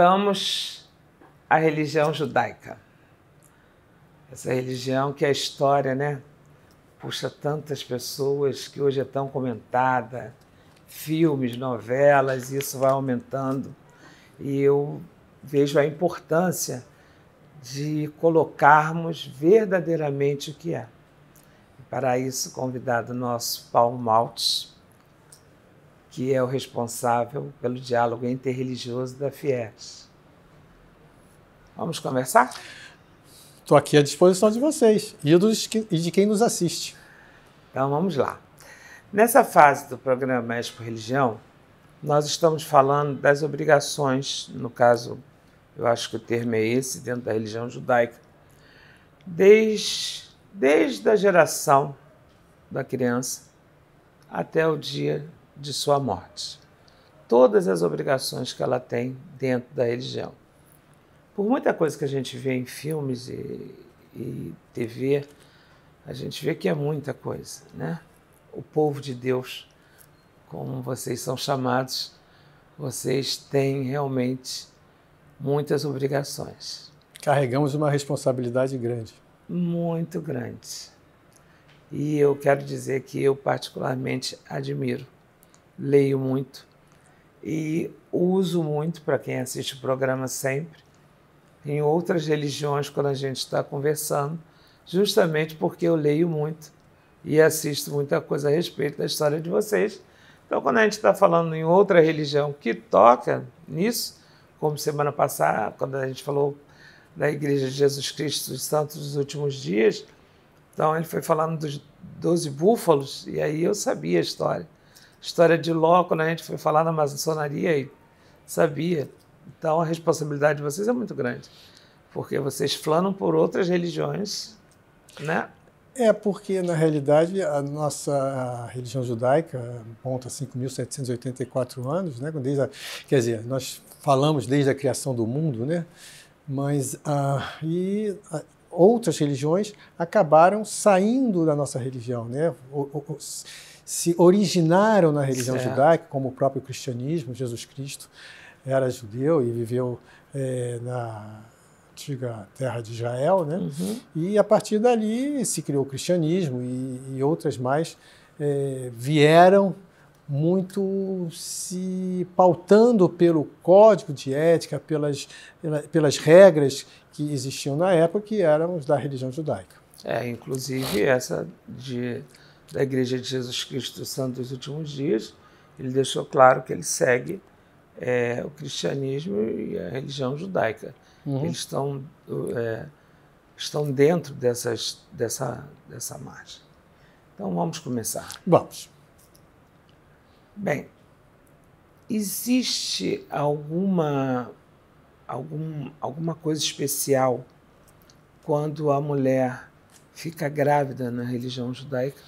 voltamos à religião judaica. Essa religião que a história, né? Puxa tantas pessoas que hoje é tão comentada, filmes, novelas, isso vai aumentando. E eu vejo a importância de colocarmos verdadeiramente o que é. Para isso, convidado nosso Paulo Maltes que é o responsável pelo diálogo interreligioso da FIES. Vamos conversar? Estou aqui à disposição de vocês e, dos, e de quem nos assiste. Então vamos lá. Nessa fase do programa Expo Religião, nós estamos falando das obrigações, no caso, eu acho que o termo é esse, dentro da religião judaica, desde, desde a geração da criança até o dia de sua morte. Todas as obrigações que ela tem dentro da religião. Por muita coisa que a gente vê em filmes e, e TV, a gente vê que é muita coisa, né? O povo de Deus, como vocês são chamados, vocês têm realmente muitas obrigações. Carregamos uma responsabilidade grande. Muito grande. E eu quero dizer que eu particularmente admiro leio muito e uso muito para quem assiste o programa sempre em outras religiões quando a gente está conversando, justamente porque eu leio muito e assisto muita coisa a respeito da história de vocês. Então, quando a gente está falando em outra religião que toca nisso, como semana passada, quando a gente falou da Igreja de Jesus Cristo dos Santos dos Últimos Dias, então ele foi falando dos doze búfalos, e aí eu sabia a história história de Ló, quando né? a gente foi falar na maçonaria e sabia. Então a responsabilidade de vocês é muito grande, porque vocês flanam por outras religiões, né? É porque, na realidade, a nossa religião judaica aponta 5.784 anos, né? Desde a, quer dizer, nós falamos desde a criação do mundo, né? Mas ah, e ah, outras religiões acabaram saindo da nossa religião, né? O, o, se originaram na religião certo. judaica, como o próprio cristianismo, Jesus Cristo era judeu e viveu é, na antiga terra de Israel, né? Uhum. E a partir dali se criou o cristianismo e, e outras mais é, vieram muito se pautando pelo código de ética, pelas, pelas regras que existiam na época, que eram da religião judaica. É, inclusive essa de da Igreja de Jesus Cristo Santo dos Últimos Dias, ele deixou claro que ele segue é, o cristianismo e a religião judaica. Uhum. Eles estão, é, estão dentro dessas, dessa, dessa margem. Então vamos começar. Vamos. Bem, existe alguma, algum, alguma coisa especial quando a mulher fica grávida na religião judaica?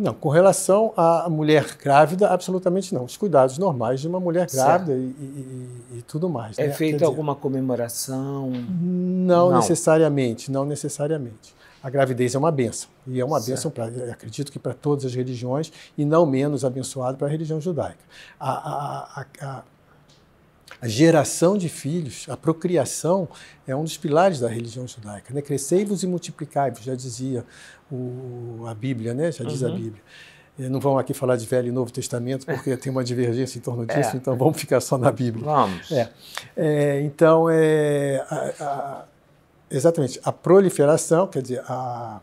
Não, com relação à mulher grávida, absolutamente não. Os cuidados normais de uma mulher grávida e, e, e, tudo mais. É né? feita alguma comemoração? Não, não, necessariamente, não necessariamente. A gravidez é uma benção e é uma certo. benção, pra, acredito que para todas as religiões e não menos abençoado para a religião judaica. a, a, a, a a geração de filhos, a procriação, é um dos pilares da religião judaica. Né? Crescei-vos e multiplicai-vos, já dizia o, a Bíblia, né? já diz uhum. a Bíblia. Não vamos aqui falar de Velho e Novo Testamento, porque tem uma divergência em torno é. disso, é. então vamos ficar só na Bíblia. Vamos. É. É, então, é, a, a, exatamente, a proliferação, quer dizer, a,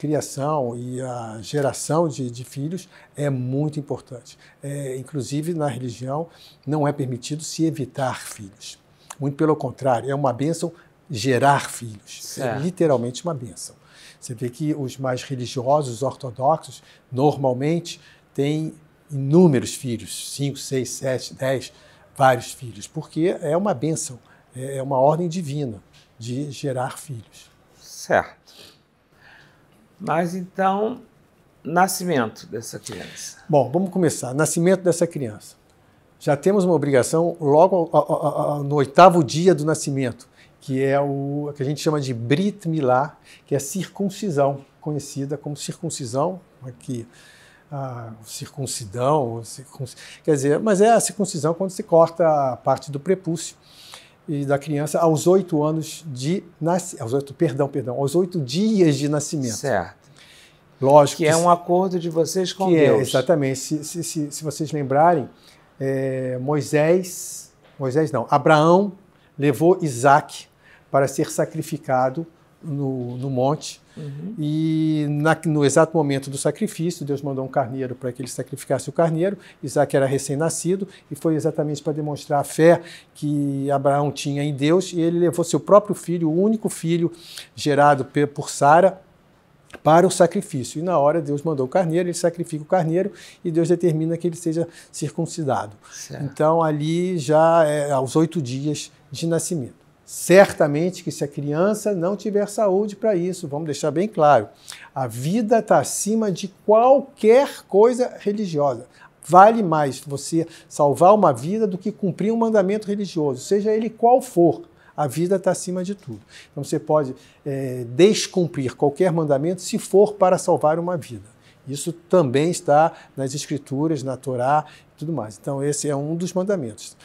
criação e a geração de, de filhos é muito importante. É, inclusive, na religião, não é permitido se evitar filhos. Muito pelo contrário, é uma bênção gerar filhos. É certo. É literalmente uma bênção. Você vê que os mais religiosos, ortodoxos, normalmente têm inúmeros filhos, 5, 6, 7, 10, vários filhos, porque é uma bênção, é, é uma ordem divina de gerar filhos. Certo. Mas então, nascimento dessa criança. Bom, vamos começar. Nascimento dessa criança. Já temos uma obrigação logo no oitavo dia do nascimento, que é o que a gente chama de Brit Milá, que é a circuncisão, conhecida como circuncisão, aqui a circuncidão, quer dizer, mas é a circuncisão quando se corta a parte do prepúcio e da criança aos oito anos de nascimento. Aos oito, perdão, perdão, aos oito dias de nascimento. Certo. Lógico. Que, que é um acordo de vocês com que é, Deus. É, exatamente. Se, se, se, se vocês lembrarem, é, Moisés, Moisés não, Abraão levou Isaac para ser sacrificado no, no monte. Uhum. E na, no exato momento do sacrifício, Deus mandou um carneiro para que ele sacrificasse o carneiro. Isaac era recém-nascido e foi exatamente para demonstrar a fé que Abraão tinha em Deus. E ele levou seu próprio filho, o único filho gerado por Sara, para o sacrifício. E na hora Deus mandou o carneiro, ele sacrifica o carneiro e Deus determina que ele seja circuncidado. Certo. Então ali já é aos oito dias de nascimento. Certamente que se a criança não tiver saúde para isso, vamos deixar bem claro, a vida está acima de qualquer coisa religiosa. Vale mais você salvar uma vida do que cumprir um mandamento religioso, seja ele qual for. A vida está acima de tudo. Então você pode é, descumprir qualquer mandamento se for para salvar uma vida. Isso também está nas Escrituras, na Torá e tudo mais. Então, esse é um dos mandamentos.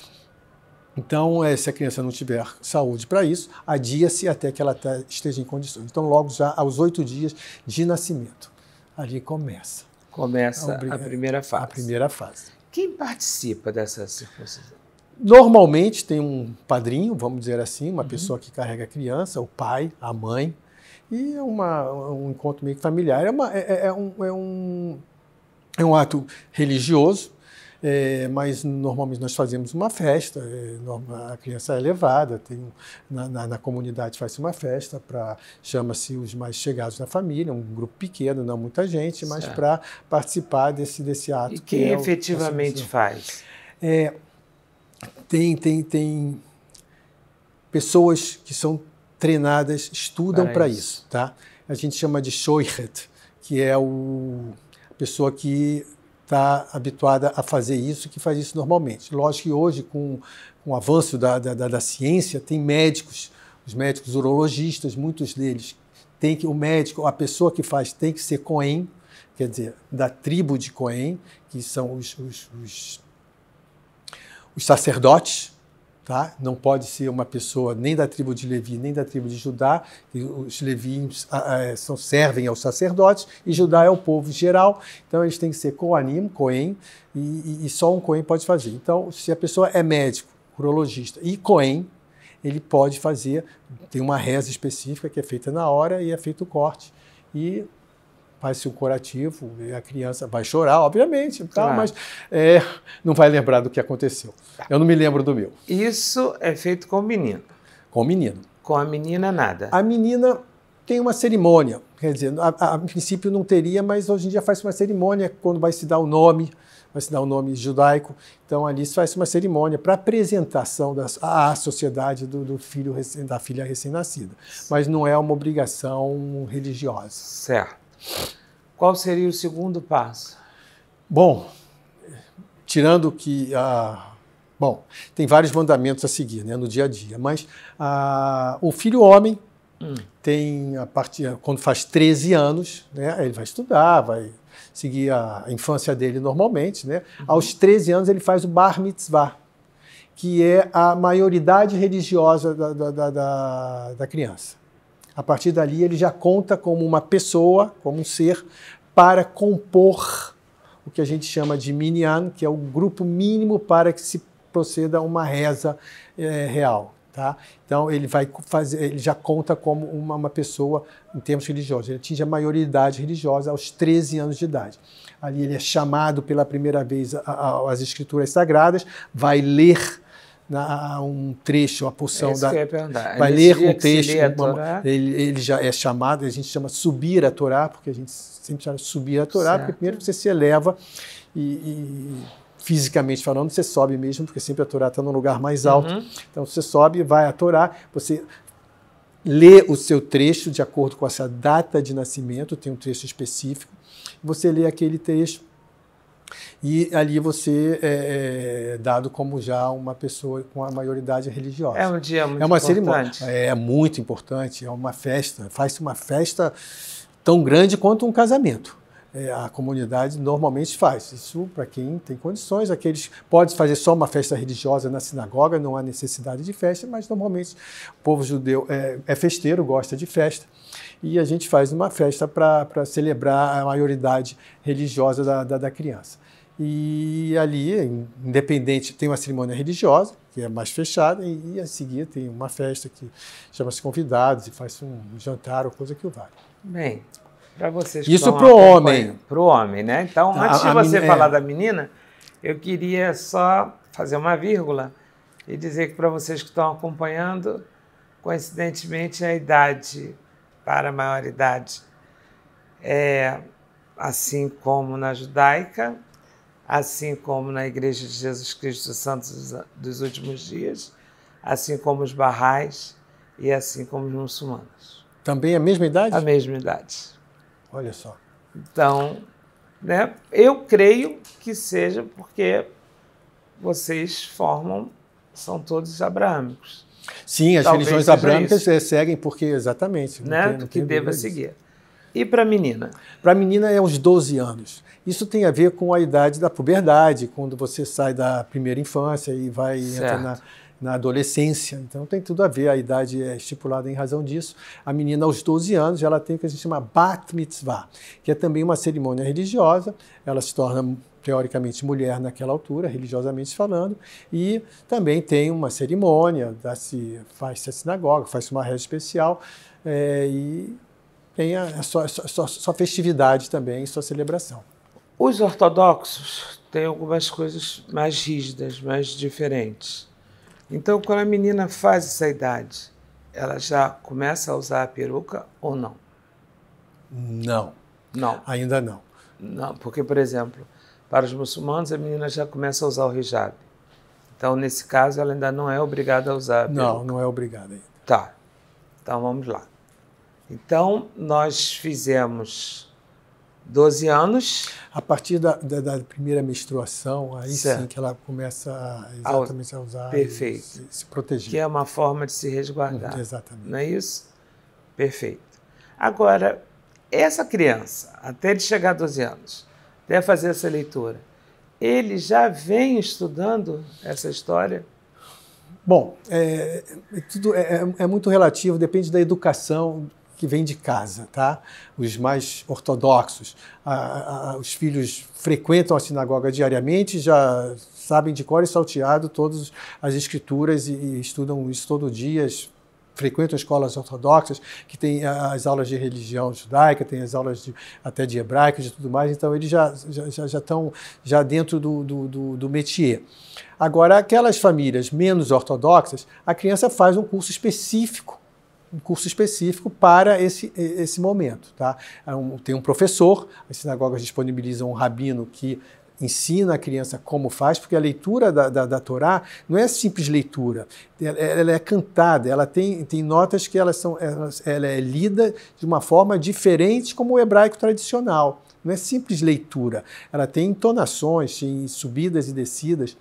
Então, é, se a criança não tiver saúde para isso, adia-se até que ela esteja em condições. Então, logo já aos oito dias de nascimento, ali começa. Começa a, a é, primeira fase. A primeira fase. Quem participa dessa circuncisão? Normalmente tem um padrinho, vamos dizer assim, uma uhum. pessoa que carrega a criança, o pai, a mãe, e é um encontro meio que familiar. É, uma, é, é, é um, é, um, é um ato religioso, é, mas normalmente nós fazemos uma festa, é, a criança é levada, tem na, na, na, comunidade faz se uma festa para chama-se os mais chegados da família, um grupo pequeno, não muita gente, mas para participar desse desse ato. E quem é que é efetivamente o, faz? tem tem tem pessoas que são treinadas, estudam para isso. isso, tá? A gente chama de shoichet, que é o pessoa que está habituada a fazer isso, que faz isso normalmente. Lógico que hoje, com, com o avanço da, da, da, da ciência, tem médicos, os médicos urologistas, muitos deles tem que o médico, a pessoa que faz tem que ser Cohen, quer dizer, da tribo de Cohen, que são os, os, os, os sacerdotes, Tá? Não pode ser uma pessoa nem da tribo de Levi, nem da tribo de Judá. os levinos ah, ah, é, são, servem aos sacerdotes e Judá é o povo geral. Então eles têm que ser coanim, coen, e, e, só um coen pode fazer. Então, se a pessoa é médico, urologista e coen, ele pode fazer, tem uma reza específica que é feita na hora e é feito o corte. E faz-se o curativo, e a criança vai chorar, obviamente, claro. mas é, não vai lembrar do que aconteceu. Tá. Eu não me lembro do meu. Isso é feito com o menino. Com o menino. Com a menina, nada. A menina tem uma cerimônia, quer dizer, a, a, a princípio não teria, mas hoje em dia faz uma cerimônia quando vai se dar o nome vai se dar o nome judaico. Então, ali se faz uma cerimônia para apresentação das, à sociedade do, do filho recém, da filha recém-nascida. Mas não é uma obrigação religiosa. Certo qual seria o segundo passo? Bom, tirando que a. Bom, tem vários mandamentos a seguir né, no dia a dia, mas o filho homem hum. tem, a partir, quando faz 13 anos, né, ele vai estudar, vai seguir a infância dele normalmente. Né? Uhum. Aos 13 anos, ele faz o bar mitzvah, que é a maioridade religiosa da, da, da, da criança. A partir dali, ele já conta como uma pessoa, como um ser, para compor o que a gente chama de minyan, que é o grupo mínimo para que se proceda a uma reza é, real. Tá? Então ele vai fazer, ele já conta como uma, uma, pessoa em termos religiosos. Ele atinge a maioridade religiosa aos 13 anos de idade. Ali ele é chamado pela primeira vez às escrituras sagradas, vai ler na, um trecho, a porção Esse da. Vai ler um texto. Uma, ele, ele, já é chamado, a gente chama subir a Torá, porque a gente sempre chama subir a Torá, certo. porque primeiro você se eleva e, e fisicamente falando, você sobe mesmo, porque sempre a Torá está num lugar mais uhum. alto. Uhum. Então você sobe, vai a Torá, você lê o seu trecho de acordo com essa data de nascimento, tem um trecho específico, você lê aquele trecho e ali você é, é, dado como já uma pessoa com a maioridade religiosa. É um dia muito é uma cerimônia. É, é muito importante, é uma festa. Faz-se uma festa tão grande quanto um casamento. É, a comunidade normalmente faz. Isso para quem tem condições, aqueles pode fazer só uma festa religiosa na sinagoga, não há necessidade de festa, mas normalmente o povo judeu é, é festeiro, gosta de festa e a gente faz uma festa para celebrar a maioridade religiosa da, da, da criança. E ali, independente, tem uma cerimônia religiosa, que é mais fechada, e, e a seguir tem uma festa que chama-se convidados e faz um jantar ou coisa que o vale. Bem, para vocês Isso para o homem. Para o homem, né? Então, antes de você menina, é. falar é... da menina, eu queria só fazer uma vírgula e dizer que para vocês que estão acompanhando, coincidentemente, a idade para a maioridade, é, assim como na judaica, assim como na Igreja de Jesus Cristo dos Santos dos Últimos Dias, assim como os barrais e assim como os muçulmanos. Também a mesma idade? A mesma idade. Olha só. Então, né, eu creio que seja porque vocês formam, são todos abraâmicos. Sim, as Talvez religiões abrâmicas eh, seguem porque exatamente. Não né, Tem, não que deva seguir. E para a menina? Para a menina é aos 12 anos. Isso tem a ver com a idade da puberdade, quando você sai da primeira infância e vai entrar na, na adolescência. Então tem tudo a ver, a idade é estipulada em razão disso. A menina, aos 12 anos, ela tem o que a gente chama Bat Mitzvah, que é também uma cerimônia religiosa. Ela se torna teoricamente mulher naquela altura, religiosamente falando, e também tem uma cerimônia, se faz-se a sinagoga, faz-se uma reza especial, é, e tem a, a, sua, a, sua, a sua festividade também, sua celebração. Os ortodoxos têm algumas coisas mais rígidas, mais diferentes. Então, quando a menina faz essa idade, ela já começa a usar a peruca ou não? Não. Não. Ainda não. Não, porque, por exemplo, para os muçulmanos, a menina já começa a usar o hijab. Então, nesse caso, ela ainda não é obrigada a usar. não, não é obrigada ainda. Tá. Então, vamos lá. Então, nós fizemos 12 anos. A partir da, da, da primeira menstruação, aí certo. sim que ela começa a, exatamente a usar. Perfeito. Se, se, proteger. Que é uma forma de se resguardar. Hum, exatamente. Não é isso? Perfeito. Agora, essa criança, até de chegar a 12 anos, deve fazer essa leitura. Ele já vem estudando essa história? Bom, é, é tudo é, é, é muito relativo, depende da educação que vem de casa, tá? Os mais ortodoxos, a, a, os filhos frequentam a sinagoga diariamente, já sabem de cor e salteado todas as escrituras e, e estudam isso todo dia, frequentam escolas ortodoxas, que têm as aulas de religião judaica, têm as aulas de, até de hebraico, de tudo mais, então eles já estão já, já, estão já dentro do, do, do, do métier. Agora, aquelas famílias menos ortodoxas, a criança faz um curso específico um curso específico para esse, esse momento. Tá? É tem um professor, as sinagogas disponibilizam um rabino que ensina a criança como faz, porque a leitura da, da, da Torá não é simples leitura, ela, ela, é cantada, ela tem, tem notas que elas são, elas, ela é lida de uma forma diferente como o hebraico tradicional. Não é simples leitura, ela tem entonações, tem subidas e descidas.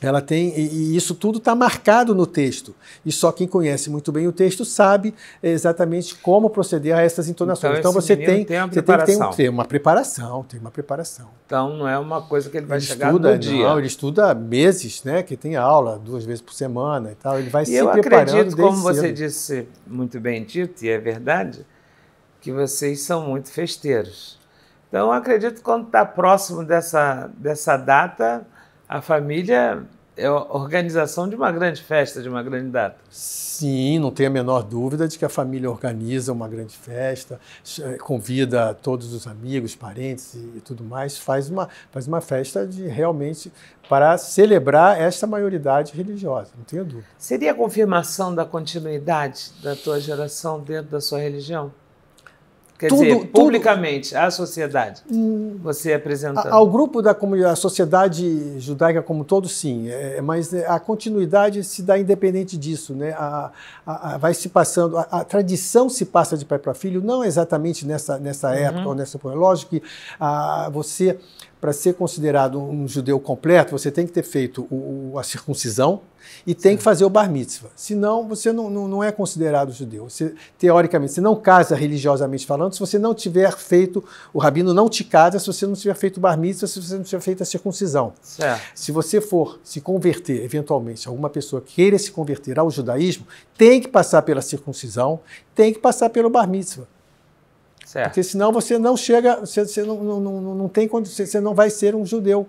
Ela tem, e isso tudo está marcado no texto. E só quem conhece muito bem o texto sabe exatamente como proceder a essas entonações. Então, então você, tem, tem você tem que ter um, tem uma preparação, tem uma preparação. Então não é uma coisa que ele vai ele chegar estuda, no dia. Não, ele estuda meses, né? Que tem aula duas vezes por semana e tal. Ele vai e se eu preparando. Acredito, como cedo. você disse muito bem, Tito, e é verdade, que vocês são muito festeiros. Então, eu acredito que quando está próximo dessa, dessa data a família é a organização de uma grande festa, de uma grande data. Sim, não tenho a menor dúvida de que a família organiza uma grande festa, eh, convida todos os amigos, parentes e tudo mais, faz uma, faz uma festa de realmente para celebrar esta maioridade religiosa, não tenho dúvida. Seria a confirmação da continuidade da tua geração dentro da sua religião? Quer tudo, dizer, publicamente, tudo, à sociedade, hum, você apresentando. Ao grupo da comunidade, à sociedade judaica como todo, sim. É, é mas é, a continuidade se dá independente disso. Né? A, a, a vai se passando, a, a, tradição se passa de pai para filho, não exatamente nessa, nessa uhum. época ou nessa época. É lógico que a, ah, você, para ser considerado um judeu completo, você tem que ter feito o, a circuncisão, e tem que fazer o bar mitzvah. Senão, você não, não, não é considerado judeu. Você, teoricamente, você não casa religiosamente falando se você não tiver feito, o rabino não te casa se você não tiver feito o bar mitzvah, se você não tiver feito a circuncisão. É. Se você for se converter, eventualmente, alguma pessoa queira se converter ao judaísmo, tem que passar pela circuncisão, tem que passar pelo bar mitzvah. Certo. Porque senão você não chega, você, você não, não, não, não tem você não vai ser um judeu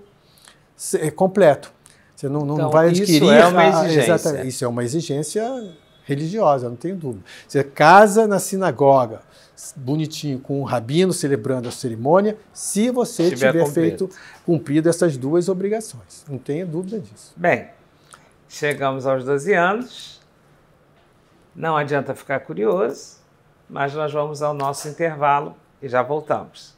é, completo. Você não, não então, vai adquirir. Isso é uma exigência. A, isso é uma exigência religiosa, não tem dúvida. Você casa na sinagoga, bonitinho, com um rabino celebrando a cerimônia, se você tiver, tiver feito, cumprido essas duas obrigações. Não tenha dúvida disso. Bem, chegamos aos 12 anos. Não adianta ficar curioso, mas nós vamos ao nosso intervalo e já voltamos.